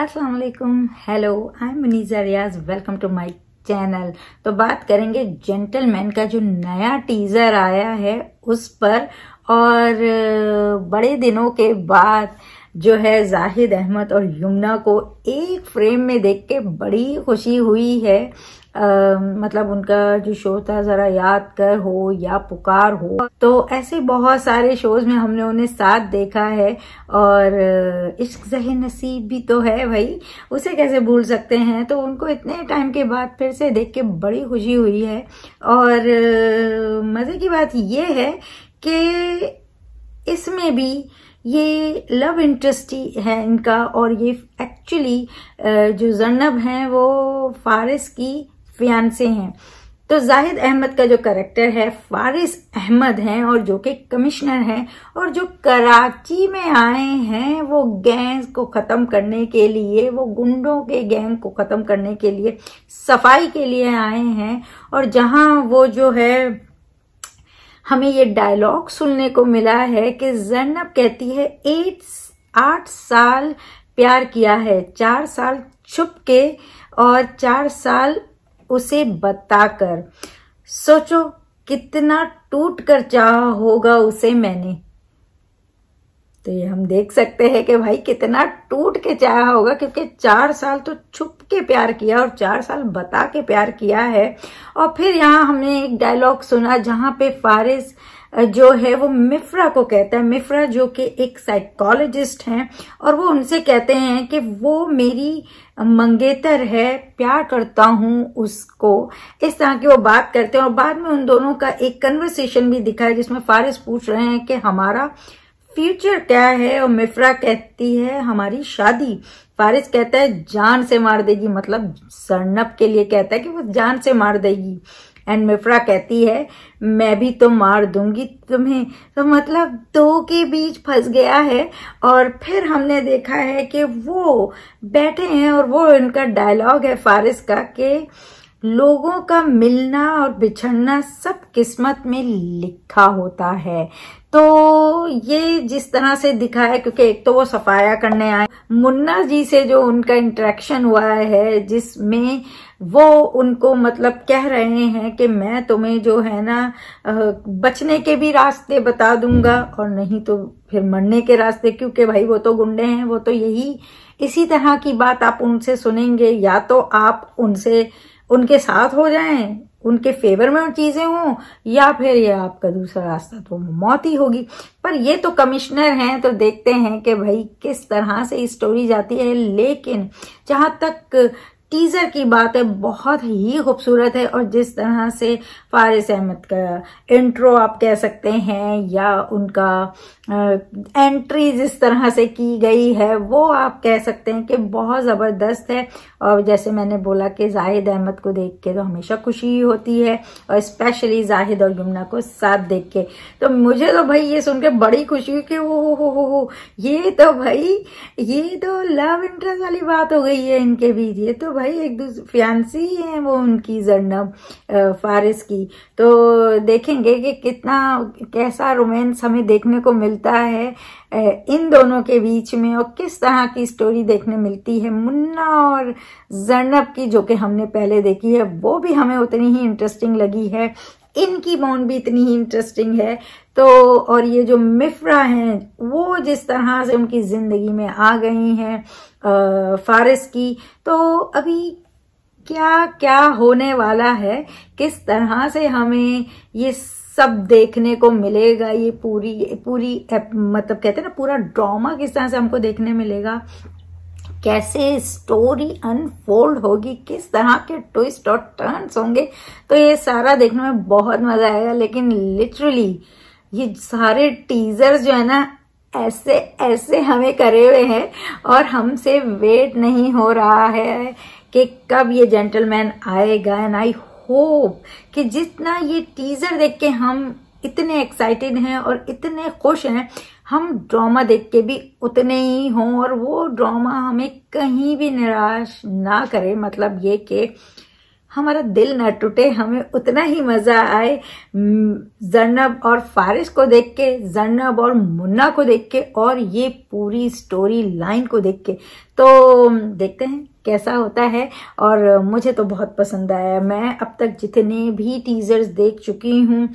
असलकुम hello I am Maniza Riaz welcome to my channel तो बात करेंगे जेंटलमैन का जो नया टीज़र आया है उस पर और बड़े दिनों के बाद जो है जाहिद अहमद और यमुना को एक फ्रेम में देख के बड़ी खुशी हुई है मतलब उनका जो शो था ज़रा याद कर हो या पुकार हो तो ऐसे बहुत सारे शोज में हमने उन्हें साथ देखा है और इश्क जहे नसीब भी तो है भाई उसे कैसे भूल सकते हैं तो उनको इतने टाइम के बाद फिर से देख के बड़ी खुशी हुई है और मज़े की बात ये है कि इसमें भी ये लव इंटरेस्ट है इनका और ये एक्चुअली जो जन्नब हैं वो फारिस की फियांसे हैं तो जाहिद अहमद का जो करेक्टर है फारिस अहमद हैं और जो कि कमिश्नर हैं और जो कराची में आए हैं वो गैंग को ख़त्म करने के लिए वो गुंडों के गैंग को ख़त्म करने के लिए सफाई के लिए आए हैं और जहां वो जो है हमें ये डायलॉग सुनने को मिला है कि जैनब कहती है एट आठ साल प्यार किया है चार साल छुप के और चार साल उसे बताकर सोचो कितना टूट कर चाह होगा उसे मैंने तो ये हम देख सकते हैं कि भाई कितना टूट के चाह होगा क्योंकि चार साल तो छुप के प्यार किया और चार साल बता के प्यार किया है और फिर यहाँ हमने एक डायलॉग सुना जहाँ पे फारिस जो है वो मिफ्रा को कहता है मिफ्रा जो कि एक साइकोलॉजिस्ट हैं और वो उनसे कहते हैं कि वो मेरी मंगेतर है प्यार करता हूँ उसको इस तरह की वो बात करते हैं और बाद में उन दोनों का एक कन्वर्सेशन भी दिखा है जिसमें फारिस पूछ रहे हैं कि हमारा फ्यूचर क्या है और मिफ्रा कहती है हमारी शादी फारिस कहता है जान से मार देगी मतलब सरनप के लिए कहता है कि वो जान से मार देगी एंड मिफ्रा कहती है मैं भी तो मार दूंगी तुम्हें तो मतलब दो के बीच फंस गया है और फिर हमने देखा है कि वो बैठे हैं और वो इनका डायलॉग है फारिस का कि लोगों का मिलना और बिछड़ना सब किस्मत में लिखा होता है तो ये जिस तरह से दिखा है क्योंकि एक तो वो सफाया करने आए मुन्ना जी से जो उनका इंटरेक्शन हुआ है जिसमें वो उनको मतलब कह रहे हैं कि मैं तुम्हें जो है ना बचने के भी रास्ते बता दूंगा और नहीं तो फिर मरने के रास्ते क्योंकि भाई वो तो गुंडे हैं वो तो यही इसी तरह की बात आप उनसे सुनेंगे या तो आप उनसे उनके साथ हो जाएं उनके फेवर में चीजें हों या फिर ये आपका दूसरा रास्ता तो मौत ही होगी पर ये तो कमिश्नर हैं तो देखते हैं कि भाई किस तरह से स्टोरी जाती है लेकिन जहां तक टीजर की बात है बहुत ही खूबसूरत है और जिस तरह से फारिस अहमद का इंट्रो आप कह सकते हैं या उनका एंट्री जिस तरह से की गई है वो आप कह सकते हैं कि बहुत ज़बरदस्त है और जैसे मैंने बोला कि जाहिद अहमद को देख के तो हमेशा खुशी होती है और स्पेशली जाहिद और यमुना को साथ देख के तो मुझे तो भाई ये सुन के बड़ी खुशी हुई कि वो हो हो हो हो ये तो भाई ये तो लव इंटरेस्ट वाली बात हो गई है इनके बीच ये तो भाई एक दूसरे ही है वो उनकी जरनब फारिस की तो देखेंगे कि कितना कैसा रोमांस हमें देखने को मिलता है इन दोनों के बीच में और किस तरह की स्टोरी देखने मिलती है मुन्ना और जरनब की जो कि हमने पहले देखी है वो भी हमें उतनी ही इंटरेस्टिंग लगी है इनकी बॉन्ड भी इतनी ही इंटरेस्टिंग है तो और ये जो मिफ्रा हैं वो जिस तरह से उनकी जिंदगी में आ गई हैं फारस की तो अभी क्या क्या होने वाला है किस तरह से हमें ये सब देखने को मिलेगा ये पूरी पूरी मतलब कहते हैं ना पूरा ड्रामा किस तरह से हमको देखने मिलेगा कैसे स्टोरी अनफोल्ड होगी किस तरह के ट्विस्ट और टर्न्स होंगे तो ये सारा देखने में बहुत मजा आएगा लेकिन लिटरली ये सारे टीजर जो है ना ऐसे ऐसे हमें करे हुए हैं और हमसे वेट नहीं हो रहा है कि कब ये जेंटलमैन आएगा एंड आई होप कि जितना ये टीजर देख के हम इतने एक्साइटेड हैं और इतने खुश हैं हम ड्रामा देख के भी उतने ही हों और वो ड्रामा हमें कहीं भी निराश ना करे मतलब ये कि हमारा दिल न टूटे हमें उतना ही मज़ा आए जर्नब और फारिश को देख के जर्नब और मुन्ना को देख के और ये पूरी स्टोरी लाइन को देख के तो देखते हैं कैसा होता है और मुझे तो बहुत पसंद आया मैं अब तक जितने भी टीज़र्स देख चुकी हूँ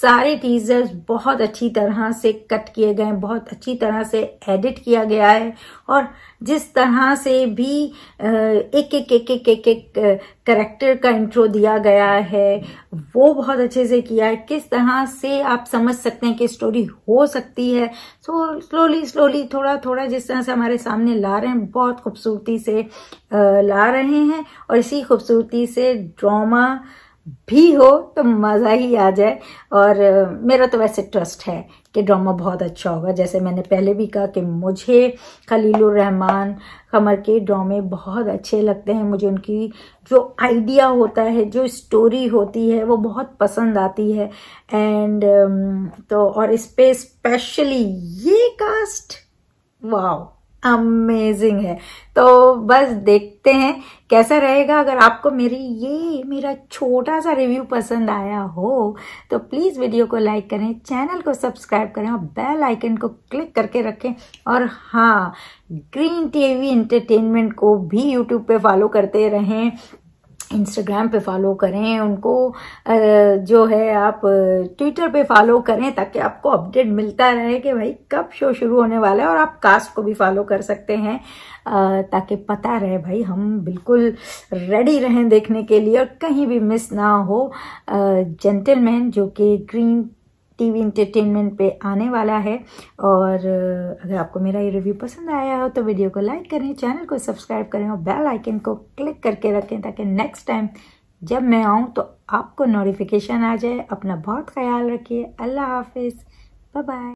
सारे टीज़र्स बहुत अच्छी तरह से कट किए गए बहुत अच्छी तरह से एडिट किया गया है और जिस तरह से भी एक एक एक एक एक एक करेक्टर का इंट्रो दिया गया है वो बहुत अच्छे से किया है किस तरह से आप समझ सकते हैं कि स्टोरी हो सकती है सो स्लोली स्लोली थोड़ा थोड़ा जिस तरह से हमारे सामने ला रहे हैं बहुत खूबसूरती से ला रहे हैं और इसी खूबसूरती से ड्रामा भी हो तो मज़ा ही आ जाए और मेरा तो वैसे ट्रस्ट है कि ड्रामा बहुत अच्छा होगा जैसे मैंने पहले भी कहा कि मुझे रहमान कमर के ड्रामे बहुत अच्छे लगते हैं मुझे उनकी जो आइडिया होता है जो स्टोरी होती है वो बहुत पसंद आती है एंड तो और इस पर स्पेशली ये कास्ट वाह अमेजिंग है तो बस देखते हैं कैसा रहेगा अगर आपको मेरी ये मेरा छोटा सा रिव्यू पसंद आया हो तो प्लीज़ वीडियो को लाइक करें चैनल को सब्सक्राइब करें और बेल आइकन को क्लिक करके रखें और हाँ ग्रीन टीवी एंटरटेनमेंट को भी यूट्यूब पे फॉलो करते रहें इंस्टाग्राम पे फॉलो करें उनको जो है आप ट्विटर पे फॉलो करें ताकि आपको अपडेट मिलता रहे कि भाई कब शो शुरू होने वाला है और आप कास्ट को भी फॉलो कर सकते हैं ताकि पता रहे भाई हम बिल्कुल रेडी रहें देखने के लिए और कहीं भी मिस ना हो जेंटलमैन जो कि ग्रीन टीवी इंटरटेनमेंट पे आने वाला है और अगर आपको मेरा ये रिव्यू पसंद आया हो तो वीडियो को लाइक करें चैनल को सब्सक्राइब करें और बेल आइकन को क्लिक करके रखें ताकि नेक्स्ट टाइम जब मैं आऊँ तो आपको नोटिफिकेशन आ जाए अपना बहुत ख्याल रखिए अल्लाह हाफिज़ बाय